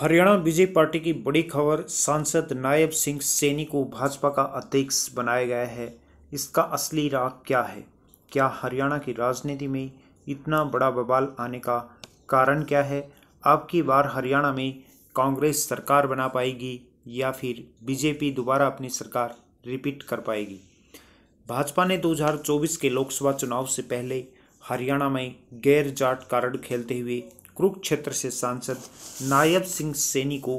Haryana BJP party की बड़ी खबर सांसद नायब सिंह सैनी को भाजपा का अध्यक्ष बनाया गया है इसका असली राग क्या है क्या हरियाणा की राजनीति में इतना बड़ा बवाल आने का कारण क्या है अब की बार हरियाणा में कांग्रेस सरकार बना पाएगी या फिर बीजेपी दोबारा अपनी सरकार रिपीट कर पाएगी भाजपा ने 2024 के लोकसभा चुनाव से पहले हरियाणा में गैर जाट कारण खेलते हुए कुरुक्षेत्र से सांसद नायब सिंह सैनी को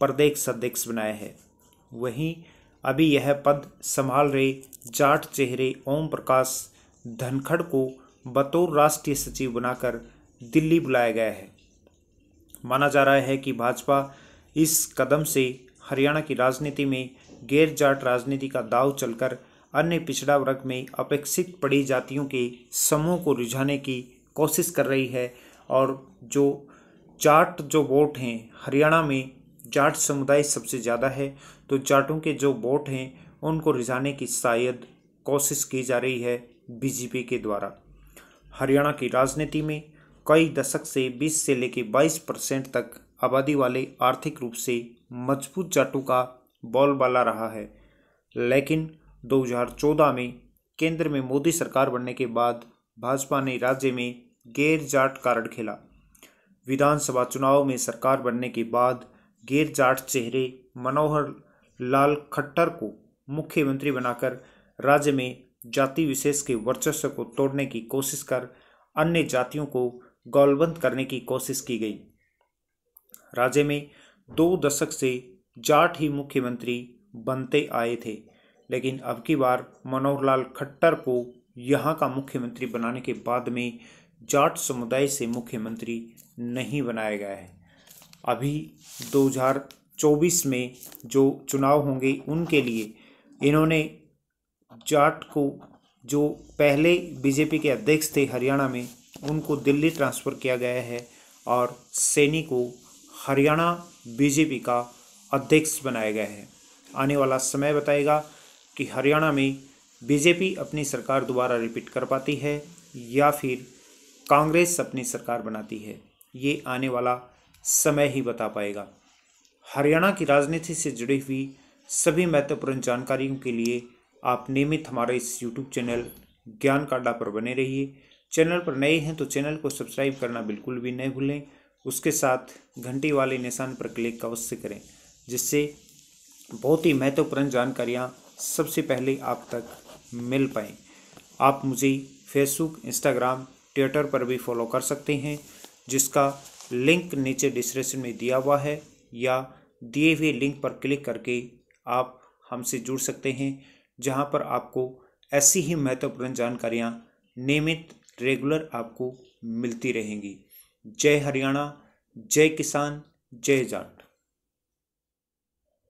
प्रदेश अध्यक्ष बनाया है वहीं अभी यह पद संभाल रहे जाट चेहरे ओम प्रकाश धनखड़ को बतौर राष्ट्रीय सचिव बनाकर दिल्ली बुलाया गया है माना जा रहा है कि भाजपा इस कदम से हरियाणा की राजनीति में गैर जाट राजनीति का दाव चलकर अन्य पिछड़ा वर्ग में अपेक्षित पड़ी जातियों के समूह को रिझाने की कोशिश कर रही है और जो जाट जो वोट हैं हरियाणा में जाट समुदाय सबसे ज़्यादा है तो जाटों के जो वोट हैं उनको रिझाने की शायद कोशिश की जा रही है बीजेपी के द्वारा हरियाणा की राजनीति में कई दशक से 20 से लेकर 22 परसेंट तक आबादी वाले आर्थिक रूप से मजबूत जाटों का बोलबाला रहा है लेकिन 2014 में केंद्र में मोदी सरकार बनने के बाद भाजपा ने राज्य में गैर जाट कार्ड खेला विधानसभा चुनाव में सरकार बनने के बाद गैर जाट चेहरे मनोहर लाल खट्टर को मुख्यमंत्री बनाकर राज्य में जाति विशेष के वर्चस्व को तोड़ने की कोशिश कर अन्य जातियों को गौलबंद करने की कोशिश की गई राज्य में दो दशक से जाट ही मुख्यमंत्री बनते आए थे लेकिन अब की बार मनोहर लाल खट्टर को यहाँ का मुख्यमंत्री बनाने के बाद में जाट समुदाय से मुख्यमंत्री नहीं बनाया गया है अभी 2024 में जो चुनाव होंगे उनके लिए इन्होंने जाट को जो पहले बीजेपी के अध्यक्ष थे हरियाणा में उनको दिल्ली ट्रांसफ़र किया गया है और सैनी को हरियाणा बीजेपी का अध्यक्ष बनाया गया है आने वाला समय बताएगा कि हरियाणा में बीजेपी अपनी सरकार दोबारा रिपीट कर पाती है या फिर कांग्रेस अपनी सरकार बनाती है ये आने वाला समय ही बता पाएगा हरियाणा की राजनीति से जुड़ी हुई सभी महत्वपूर्ण जानकारियों के लिए आप नियमित हमारे इस यूट्यूब चैनल ज्ञान कांडा पर बने रहिए चैनल पर नए हैं तो चैनल को सब्सक्राइब करना बिल्कुल भी नहीं भूलें उसके साथ घंटी वाले निशान पर क्लिक अवश्य करें जिससे बहुत ही महत्वपूर्ण जानकारियाँ सबसे पहले आप तक मिल पाएँ आप मुझे फेसबुक इंस्टाग्राम ट्विटर पर भी फॉलो कर सकते हैं जिसका लिंक नीचे डिस्क्रिप्शन में दिया हुआ है या दिए हुए लिंक पर क्लिक करके आप हमसे जुड़ सकते हैं जहां पर आपको ऐसी ही महत्वपूर्ण जानकारियां नियमित रेगुलर आपको मिलती रहेंगी जय हरियाणा जय किसान जय जाट